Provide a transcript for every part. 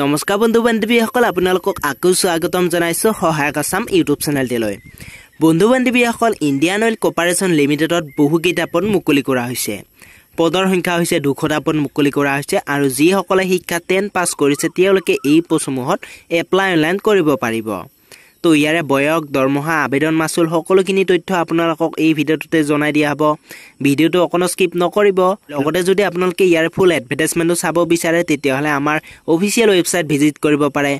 নমস্কাৰ বন্ধু বান্ধৱীসকল আপোনালোকক আকৌ স্বাগতম জনাইছোঁ সহায়ক আছাম ইউটিউব চেনেলটিলৈ বন্ধু বান্ধৱীসকল ইণ্ডিয়ান অইল কৰ্পৰেশ্যন লিমিটেডত বহুকেইটা পদ মুকলি কৰা হৈছে পদৰ সংখ্যা হৈছে দুশটা পদ মুকলি কৰা হৈছে আৰু যিসকলে শিক্ষা টেন পাছ কৰিছে তেওঁলোকে এই পদসমূহত এপ্লাই অনলাইন কৰিব পাৰিব তো ইয়াৰে বয়স দৰমহা আবেদন মাচুল সকলোখিনি তথ্য আপোনালোকক এই ভিডিঅ'টোতে জনাই দিয়া হ'ব ভিডিঅ'টো অকণো স্কিপ নকৰিব লগতে যদি আপোনালোকে ইয়াৰ ফুল এডভাৰ্টাইজমেণ্টো চাব বিচাৰে তেতিয়াহ'লে আমাৰ অফিচিয়েল ৱেবছাইট ভিজিট কৰিব পাৰে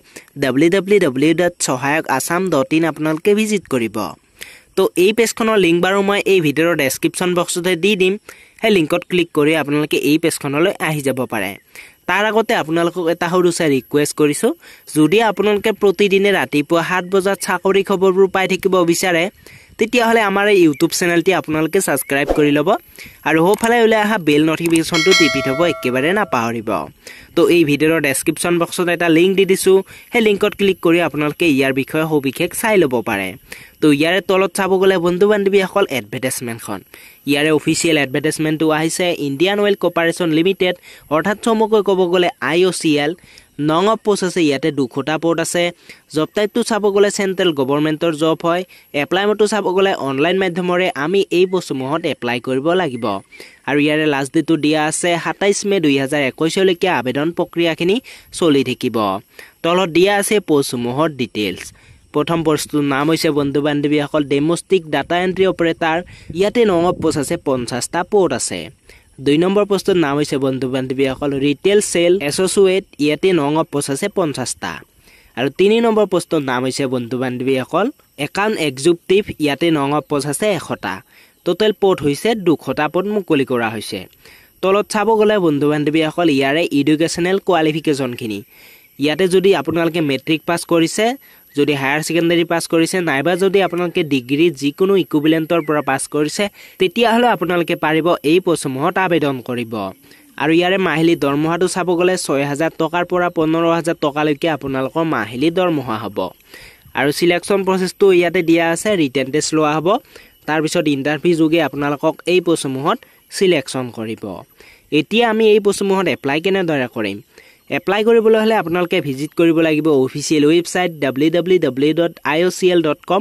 W W W dot Sahayak Assam dot in আপোনালোকে ভিজিট কৰিব তো এই পেজখনৰ লিংক বাৰু মই এই ভিডিঅ'ৰ ডেছক্ৰিপশ্যন বক্সতে দি দিম সেই লিংকত ক্লিক কৰি আপোনালোকে এই পেজখনলৈ আহি যাব পাৰে তাৰ আগতে আপোনালোকক এটা সৰু চাই ৰিকুৱেষ্ট কৰিছোঁ যদি আপোনালোকে প্ৰতিদিনে ৰাতিপুৱা সাত বজাত চাকৰি খবৰবোৰ পাই থাকিব বিচাৰে তেতিয়াহ'লে আমাৰ এই ইউটিউব চেনেলটি আপোনালোকে ছাবস্ক্ৰাইব কৰি ল'ব আৰু সোঁফালে ওলাই অহা বেল ন'টিফিকেশ্যনটো টিপি থ'ব একেবাৰে নাপাহৰিব তো এই ভিডিঅ'ৰ ডেছক্ৰিপশ্যন বক্সত এটা লিংক দি দিছোঁ সেই লিংকত ক্লিক কৰি আপোনালোকে ইয়াৰ বিষয়ে সবিশেষ চাই ল'ব পাৰে তো ইয়াৰে তলত চাব গ'লে বন্ধু বান্ধৱীসকল এডভাৰ্টাইজমেণ্টখন ইয়াৰে অফিচিয়েল এডভাৰ্টাইজমেণ্টটো আহিছে ইণ্ডিয়ান অইল কৰ্পৰেশ্যন লিমিটেড অৰ্থাৎ চমুকৈ ক'ব গ'লে আই অ' চি এল নং অফ পোষ্ট আছে ইয়াতে দুশটা পদ আছে জব টাইপটো চাব গ'লে চেণ্ট্ৰেল গভৰ্ণমেণ্টৰ জব হয় এপ্লাই মোডটো চাব গ'লে অনলাইন মাধ্যমৰে আমি এই পোষ্টসমূহত এপ্লাই কৰিব লাগিব আৰু ইয়াৰে লাষ্ট ডেটটো দিয়া আছে সাতাইছ মে' দুহেজাৰ একৈছলৈকে আবেদন প্ৰক্ৰিয়াখিনি চলি থাকিব তলত দিয়া আছে পোষ্টসমূহৰ ডিটেইলছ প্ৰথম পোষ্টটোৰ নাম হৈছে বন্ধু বান্ধৱীসকল ডেমষ্টিক ডাটা এণ্ট্ৰি অপাৰেটাৰ ইয়াতে নং অফ পোষ্ট আছে পঞ্চাছটা পদ আছে দুই নম্বৰ পোষ্টৰ নাম হৈছে বন্ধু বান্ধৱীসকল ৰিটেইল চেল এছ'চুৱেট ইয়াতে নঙৰ প'ষ্ট আছে পঞ্চাছটা আৰু তিনি নম্বৰ প'ষ্টৰ নাম হৈছে বন্ধু বান্ধৱীসকল একাউণ্ট এক্সিকিউটিভ ইয়াতে নঙৰ প'ষ্ট আছে এশটা টোটেল পদ হৈছে দুশটা পদ মুকলি কৰা হৈছে তলত চাব গ'লে বন্ধু বান্ধৱীসকল ইয়াৰে ইডুকেশ্যনেল কোৱালিফিকেশ্যনখিনি ইয়াতে যদি আপোনালোকে মেট্ৰিক পাছ কৰিছে যদি হায়াৰ ছেকেণ্ডেৰী পাছ কৰিছে নাইবা যদি আপোনালোকে ডিগ্ৰী যিকোনো ইকুবিলেণ্টৰ পৰা পাছ কৰিছে তেতিয়াহ'লে আপোনালোকে পাৰিব এই পচুমূহত আবেদন কৰিব আৰু ইয়াৰে মাহিলী দৰমহাটো চাব গ'লে ছয় হাজাৰ টকাৰ পৰা পোন্ধৰ হাজাৰ টকালৈকে আপোনালোকৰ মাহিলী দৰমহা হ'ব আৰু ছিলেকশ্যন প্ৰচেছটো ইয়াতে দিয়া আছে ৰিটেন টেষ্ট লোৱা হ'ব তাৰপিছত ইণ্টাৰভিউ যোগে আপোনালোকক এই পচুমূহত চিলেকশ্যন কৰিব এতিয়া আমি এই পচুমূহত এপ্লাই কেনেদৰে কৰিম এপ্লাই কৰিবলৈ হ'লে আপোনালোকে ভিজিট কৰিব লাগিব official website W W W dot I O' C L dot com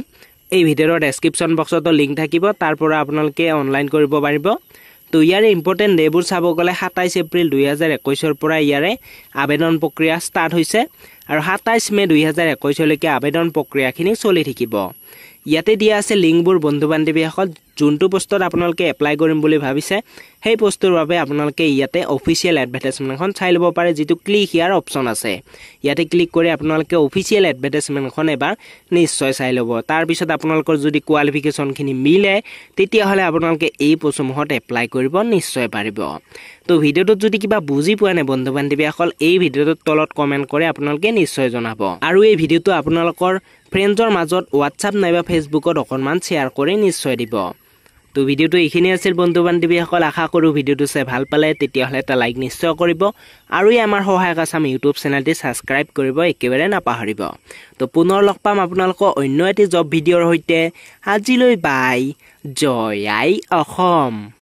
এই ভিডিঅ'ৰ ডেছক্ৰিপশ্যন বক্সতো লিংক থাকিব তাৰ পৰা আপোনালোকে অনলাইন কৰিব পাৰিব তো ইয়াৰে ইম্পৰ্টেণ্ট ডেবোৰ চাব গ'লে সাতাইছ এপ্ৰিল দুহেজাৰ একৈছৰ পৰা ইয়াৰে আবেদন প্ৰক্ৰিয়া ষ্টাৰ্ট হৈছে আৰু সাতাইছ মে' দুহেজাৰ একৈছলৈকে আবেদন প্ৰক্ৰিয়াখিনি চলি থাকিব ইয়াতে দিয়া আছে লিংকবোৰ বন্ধু বান্ধৱীসকল যোনটো পোষ্টত আপোনালোকে এপ্লাই কৰিম বুলি ভাবিছে সেই পোষ্টটোৰ বাবে আপোনালোকে ইয়াতে অফিচিয়েল এডভাৰ্টাইজমেণ্টখন চাই ল'ব পাৰে যিটো ক্লিক ইয়াৰ অপশ্যন আছে ইয়াতে ক্লিক কৰি আপোনালোকে অফিচিয়েল এডভাৰ্টাইজমেণ্টখন এবাৰ নিশ্চয় চাই ল'ব তাৰপিছত আপোনালোকৰ যদি কোৱালিফিকেশ্যনখিনি মিলে তেতিয়াহ'লে আপোনালোকে এই পোষ্টসমূহত এপ্লাই কৰিব নিশ্চয় পাৰিব তো ভিডিঅ'টোত যদি কিবা বুজি পোৱা নাই বন্ধু বান্ধৱীসকল এই ভিডিঅ'টোত তলত কমেণ্ট কৰি আপোনালোকে নিশ্চয় জনাব আৰু এই ভিডিঅ'টো আপোনালোকৰ ফ্ৰেণ্ডছৰ মাজত হোৱাটছআপ নাইবা ফেচবুকত অকণমান শ্বেয়াৰ কৰি নিশ্চয় দিব তো ভিডিওটো এইখিনি আছিল বন্ধু বান্ধৱীসকল আশা কৰোঁ ভিডিঅ'টো চাই ভাল পালে তেতিয়াহ'লে এটা লাইক নিশ্চয় কৰিব আৰু এই আমাৰ সহায়ক আছে আমি ইউটিউব চেনেলটি ছাবস্ক্ৰাইব কৰিব একেবাৰে নাপাহৰিব তো পুনৰ লগ পাম আপোনালোকৰ অন্য এটি জব ভিডিঅ'ৰ সৈতে আজিলৈ বাই জয় আই অসম